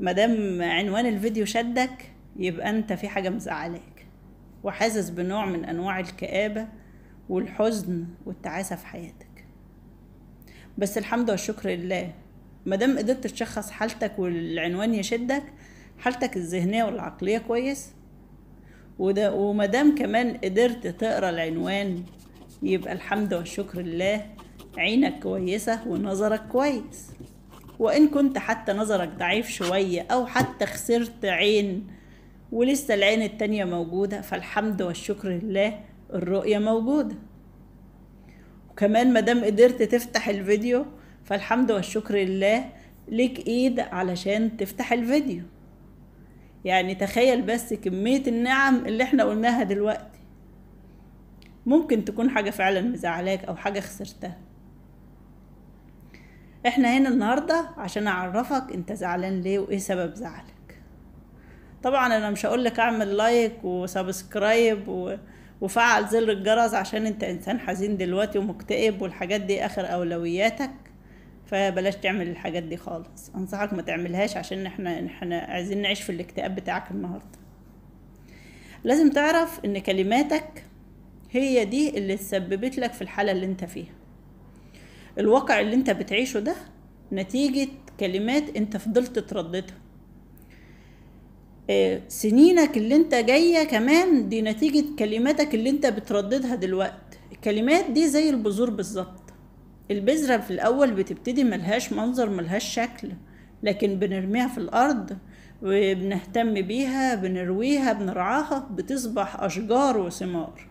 ما دام عنوان الفيديو شدك يبقى انت في حاجه مزعلاك وحاسس بنوع من انواع الكابه والحزن والتعاسه في حياتك بس الحمد والشكر لله دام قدرت تشخص حالتك والعنوان يشدك حالتك الذهنيه والعقليه كويس وده دام كمان قدرت تقرا العنوان يبقى الحمد والشكر لله عينك كويسه ونظرك كويس وإن كنت حتى نظرك ضعيف شوية أو حتى خسرت عين ولسه العين التانية موجودة فالحمد والشكر لله الرؤية موجودة وكمان مادام قدرت تفتح الفيديو فالحمد والشكر لله ليك ايد علشان تفتح الفيديو يعني تخيل بس كمية النعم اللي احنا قلناها دلوقتي ممكن تكون حاجة فعلا مزعلاك او حاجة خسرتها احنا هنا النهارده عشان اعرفك انت زعلان ليه وايه سبب زعلك طبعا انا مش هقولك اعمل لايك وسبسكرايب و... وفعل زر الجرس عشان انت انسان حزين دلوقتي ومكتئب والحاجات دي اخر اولوياتك فبلاش تعمل الحاجات دي خالص انصحك ما تعملهاش عشان احنا احنا عايزين نعيش في الاكتئاب بتاعك النهارده لازم تعرف ان كلماتك هي دي اللي تسببت لك في الحاله اللي انت فيها الواقع اللي انت بتعيشه ده نتيجة كلمات انت فضلت ترددها آه، سنينك اللي انت جاية كمان دي نتيجة كلماتك اللي انت بترددها دلوقت الكلمات دي زي البذور بالظبط البذرة في الأول بتبتدي ملهاش منظر ملهاش شكل لكن بنرميها في الأرض وبنهتم بيها بنرويها بنرعاها بتصبح أشجار وثمار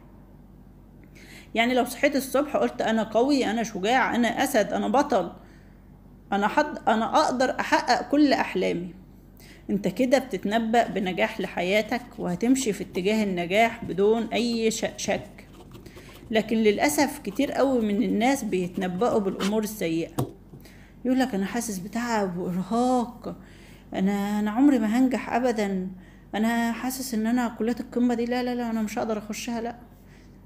يعني لو صحيت الصبح قلت انا قوي انا شجاع انا اسد انا بطل انا حد انا اقدر احقق كل احلامي انت كده بتتنبأ بنجاح لحياتك وهتمشي في اتجاه النجاح بدون اي شك لكن للأسف كتير قوي من الناس بيتنبأوا بالأمور السيئة يقول لك أنا حاسس بتعب وإرهاق أنا أنا عمري ما هنجح أبدا أنا حاسس إن أنا كلية القمة دي لا لا لا أنا مش هقدر أخشها لأ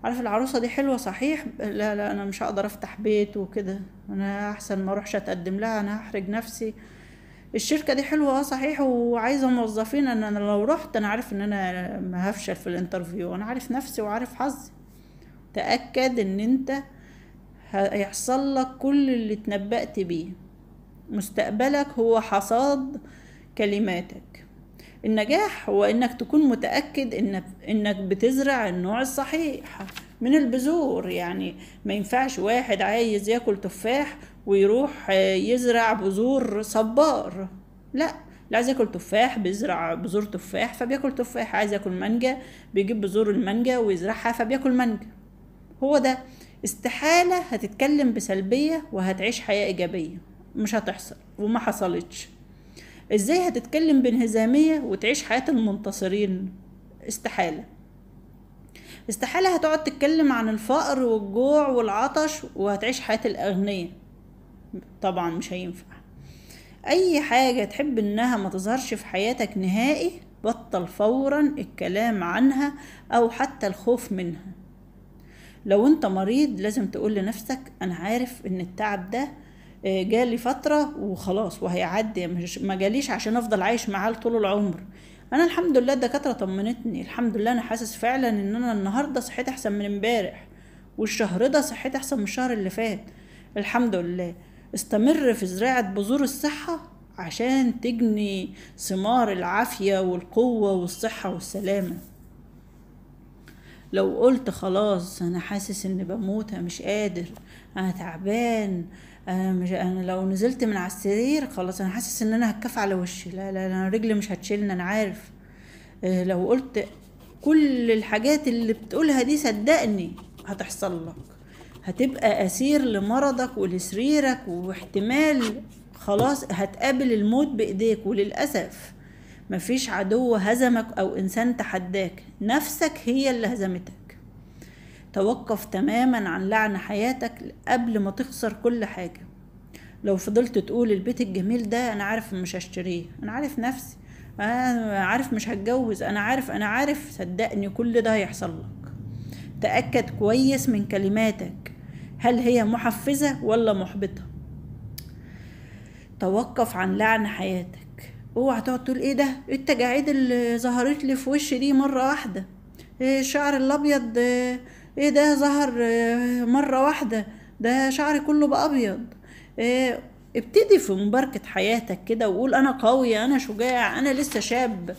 عارف العروسه دي حلوه صحيح لا لا انا مش هقدر افتح بيت وكده انا احسن ما اروحش اتقدم لها انا هحرج نفسي الشركة دي حلوة آه، صحيح وعايزة موظفين ان انا لو رحت انا عارف ان انا ما هفشل في الانترفيو انا عارف نفسي وعارف حظي تأكد ان انت هيحصل لك كل اللي اتنبأت بيه مستقبلك هو حصاد كلماتك النجاح هو انك تكون متاكد انك انك بتزرع النوع الصحيح من البذور يعني ما ينفعش واحد عايز ياكل تفاح ويروح يزرع بذور صبار لا اللي عايز ياكل تفاح بيزرع بذور تفاح فبياكل تفاح عايز ياكل مانجا بيجيب بذور المانجا ويزرعها فبياكل مانجا هو ده استحالة هتتكلم بسلبية وهتعيش حياة إيجابية مش هتحصل وما حصلتش ازاي هتتكلم بانهزامية وتعيش حياة المنتصرين استحالة استحالة هتقعد تتكلم عن الفقر والجوع والعطش وهتعيش حياة الأغنية طبعا مش هينفع أي حاجة تحب إنها ما تظهرش في حياتك نهائي بطل فورا الكلام عنها أو حتى الخوف منها لو انت مريض لازم تقول لنفسك أنا عارف إن التعب ده آه، جالي فتره وخلاص وهيعدي مش ما جاليش عشان افضل عايش معاه طول العمر انا الحمد لله الدكاتره طمنتني الحمد لله انا حاسس فعلا ان انا النهارده صحيت احسن من امبارح والشهر ده صحيت احسن من الشهر اللي فات الحمد لله استمر في زراعه بذور الصحه عشان تجني ثمار العافيه والقوه والصحه والسلامه لو قلت خلاص انا حاسس اني بموت مش قادر انا تعبان انا مش انا لو نزلت من على السرير خلاص انا حاسس ان انا هتكف على وشي لا لا انا رجلي مش هتشيلني انا عارف آه، لو قلت كل الحاجات اللي بتقولها دي صدقني هتحصل لك هتبقى اسير لمرضك ولسريرك واحتمال خلاص هتقابل الموت بايديك وللاسف مفيش عدو هزمك او انسان تحداك نفسك هي اللي هزمتك توقف تماما عن لعن حياتك قبل ما تخسر كل حاجة لو فضلت تقول البيت الجميل ده أنا عارف مش هشتريه أنا عارف نفسي أنا عارف مش هتجوز أنا عارف أنا عارف صدقني كل ده هيحصل لك تأكد كويس من كلماتك هل هي محفزة ولا محبطة توقف عن لعن حياتك اوعى تقعد تقول ايه ده التجاعيد اللي ظهرت لي في وشي دي مره واحده إيه الشعر الابيض ايه ده ظهر آه، مرة واحدة ده شعري كله بقى ابيض إيه ابتدي في مباركة حياتك كده وقول انا قوي انا شجاع انا لسه شاب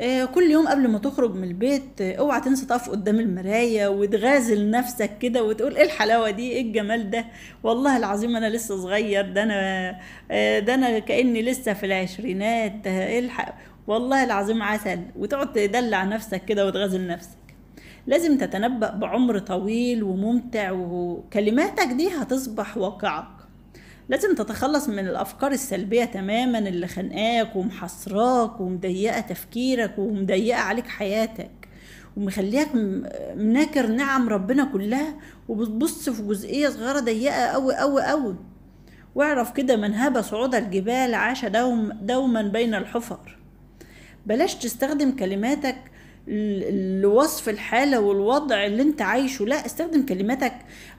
إيه، كل يوم قبل ما تخرج من البيت آه، اوعى تنسى تقف قدام المرايه وتغازل نفسك كده وتقول ايه الحلاوه دي ايه الجمال ده والله العظيم انا لسه صغير ده انا آه، ده انا كاني لسه في العشرينات ايه والله العظيم عسل وتقعد تدلع نفسك كده وتغازل نفسك لازم تتنبأ بعمر طويل وممتع وكلماتك دي هتصبح واقعك لازم تتخلص من الأفكار السلبية تماما اللي خانقاك ومحصراك ومضيقة تفكيرك ومضيقة عليك حياتك ومخليك مناكر نعم ربنا كلها وبتبص في جزئية صغيرة ضيقة أوي أوي أوي واعرف كده من هاب صعود الجبال عاش دوم دوما بين الحفر بلاش تستخدم كلماتك لوصف الحالة والوضع اللي انت عايشه لا استخدم كلماتك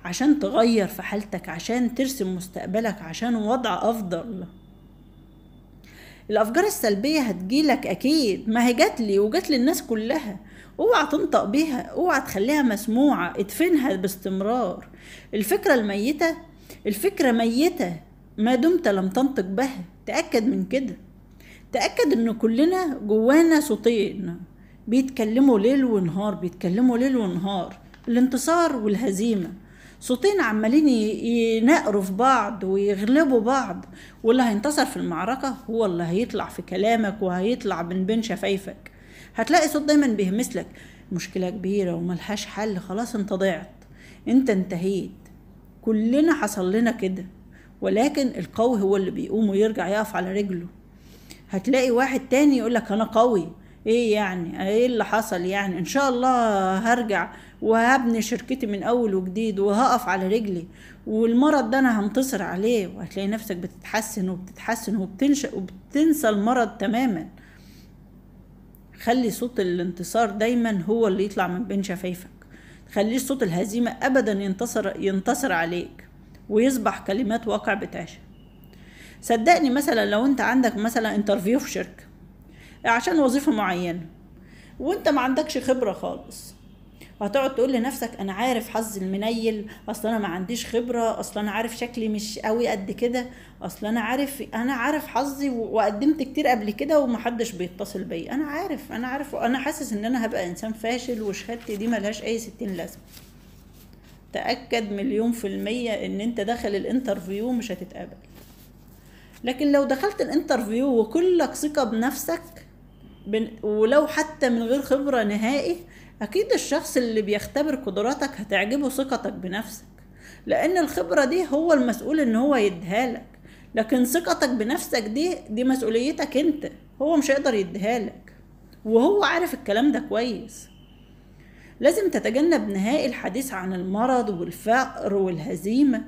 عشان تغير في حالتك عشان ترسم مستقبلك عشان وضع افضل الافكار السلبية هتجيلك اكيد ما هي جات لي وجات للناس كلها اوعى تنطق بيها اوعى تخليها مسموعة ادفنها باستمرار الفكرة الميتة الفكرة ميتة ما دمت لم تنطق بها تأكد من كده تأكد ان كلنا جوانا صوتين بيتكلموا ليل ونهار بيتكلموا ليل ونهار الانتصار والهزيمة صوتين عمالين ينقروا في بعض ويغلبوا بعض واللي هينتصر في المعركة هو اللي هيطلع في كلامك وهيطلع من بين شفايفك هتلاقي صوت دايما بيهمسلك مشكلة كبيرة وملهاش حل خلاص انت ضعت انت انتهيت كلنا حصل لنا كده ولكن القوي هو اللي بيقوم ويرجع يقف على رجله هتلاقي واحد تاني يقولك انا قوي ايه يعني ايه اللي حصل يعني ان شاء الله هرجع وهبني شركتي من اول وجديد وهقف على رجلي والمرض ده انا هنتصر عليه وهتلاقي نفسك بتتحسن وبتتحسن وبتنشأ وبتنسى المرض تماما خلي صوت الانتصار دايما هو اللي يطلع من بين شفايفك خليش صوت الهزيمة أبدا ينتصر, ينتصر عليك ويصبح كلمات واقع بتعشى صدقني مثلا لو انت عندك مثلا انترفيو في شركة عشان وظيفه معينه وانت ما عندكش خبره خالص وهتقعد تقول لنفسك انا عارف حظ المنيل اصل انا ما عنديش خبره اصل انا عارف شكلي مش قوي قد كده اصل انا عارف انا عارف حظي وقدمت كتير قبل كده ومحدش بيتصل بيا انا عارف انا عارف انا حاسس ان انا هبقى انسان فاشل وشهادتي دي ملهاش اي ستين لازمه تاكد مليون في الميه ان انت داخل الانترفيو مش هتتقابل لكن لو دخلت الانترفيو وكلك ثقه بنفسك بن... ولو حتى من غير خبرة نهائي أكيد الشخص اللي بيختبر قدراتك هتعجبه ثقتك بنفسك لأن الخبرة دي هو المسؤول إن هو يديها لك لكن ثقتك بنفسك دي دي مسؤوليتك أنت هو مش هيقدر يديها لك وهو عارف الكلام ده كويس لازم تتجنب نهائي الحديث عن المرض والفقر والهزيمة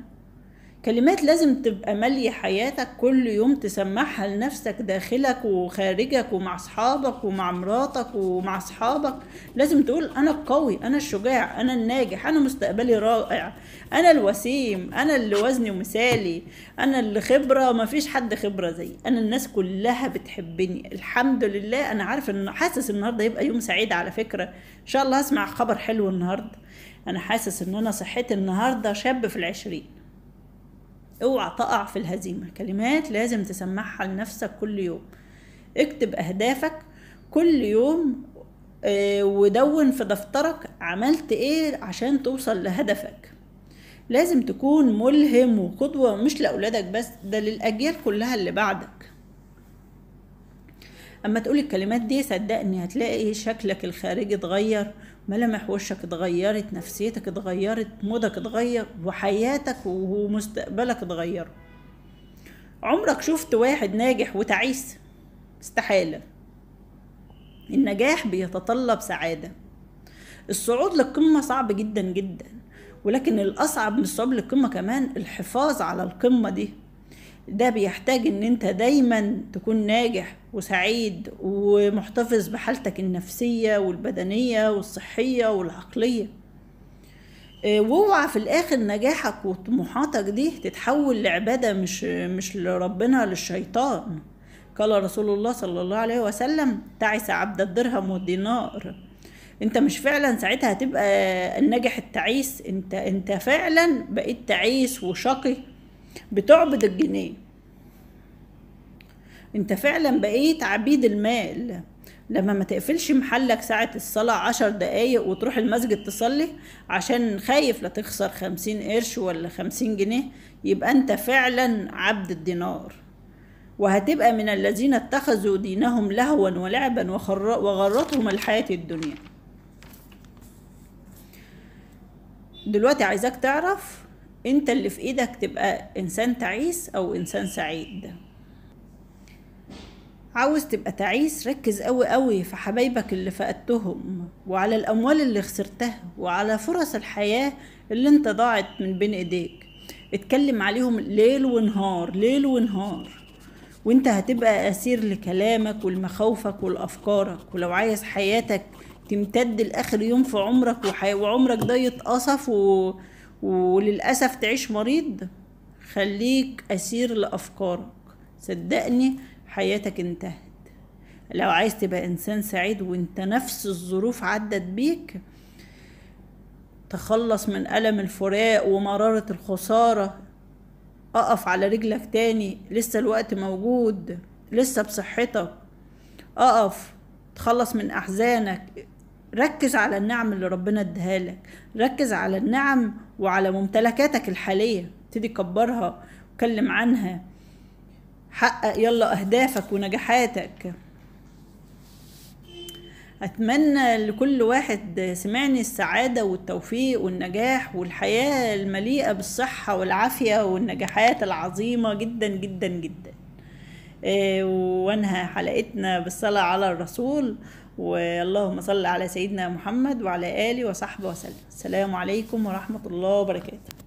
كلمات لازم تبقى مالية حياتك كل يوم تسمعها لنفسك داخلك وخارجك ومع أصحابك ومع مراتك ومع أصحابك لازم تقول أنا القوي أنا الشجاع أنا الناجح أنا مستقبلي رائع أنا الوسيم أنا اللي وزني مثالي أنا اللي خبرة مفيش حد خبرة زيي أنا الناس كلها بتحبني الحمد لله أنا عارف إن حاسس النهاردة يبقى يوم سعيد على فكرة إن شاء الله هسمع خبر حلو النهاردة أنا حاسس إن أنا صحتي النهاردة شاب في العشرين اوعى تقع في الهزيمة كلمات لازم تسمعها لنفسك كل يوم اكتب اهدافك كل يوم آه، ودون في دفترك عملت ايه عشان توصل لهدفك لازم تكون ملهم وقدوة مش لأولادك بس ده للأجيال كلها اللي بعدك اما تقول الكلمات دي صدقني هتلاقي شكلك الخارجي اتغير ملامح وشك اتغيرت نفسيتك اتغيرت مودك اتغير وحياتك ومستقبلك اتغير عمرك شفت واحد ناجح وتعيس استحاله النجاح بيتطلب سعاده الصعود للقمه صعب جدا جدا ولكن الاصعب من الصعود للقمه كمان الحفاظ على القمه دي ده بيحتاج ان انت دايما تكون ناجح وسعيد ومحتفظ بحالتك النفسية والبدنية والصحية والعقلية آه، واوعى في الاخر نجاحك وطموحاتك دي تتحول لعبادة مش مش لربنا للشيطان قال رسول الله صلى الله عليه وسلم تعس عبد الدرهم والدينار انت مش فعلا ساعتها هتبقى الناجح التعيس انت انت فعلا بقيت تعيس وشقي بتعبد الجنيه انت فعلا بقيت عبيد المال لما ما تقفلش محلك ساعة الصلاة عشر دقايق وتروح المسجد تصلي عشان خايف لا تخسر خمسين قرش ولا خمسين جنيه يبقى انت فعلا عبد الدينار وهتبقى من الذين اتخذوا دينهم لهوا ولعبا وغرتهم الحياة الدنيا دلوقتي عايزاك تعرف انت اللي في ايدك تبقى انسان تعيس او انسان سعيد عاوز تبقى تعيس ركز قوي قوي في حبايبك اللي فقدتهم وعلى الاموال اللي خسرتها وعلى فرص الحياه اللي انت ضاعت من بين ايديك اتكلم عليهم ليل ونهار ليل ونهار وانت هتبقى اسير لكلامك ولمخاوفك ولافكارك ولو عايز حياتك تمتد لاخر يوم في عمرك وعمرك ده يتقصف و... وللأسف تعيش مريض خليك أسير لأفكارك صدقني حياتك انتهت لو عايز تبقى إنسان سعيد وانت نفس الظروف عدت بيك تخلص من ألم الفراق ومرارة الخسارة أقف على رجلك تاني لسه الوقت موجود لسه بصحتك أقف تخلص من أحزانك ركز على النعم اللي ربنا اديها لك ركز على النعم وعلى ممتلكاتك الحاليه ابتدي كبرها وكلم عنها حقق يلا اهدافك ونجاحاتك اتمنى لكل واحد سمعني السعاده والتوفيق والنجاح والحياه المليئه بالصحه والعافيه والنجاحات العظيمه جدا جدا جدا آه، وانهى حلقتنا بالصلاه على الرسول واللهم صل على سيدنا محمد وعلى آله وصحبه وسلم السلام عليكم ورحمة الله وبركاته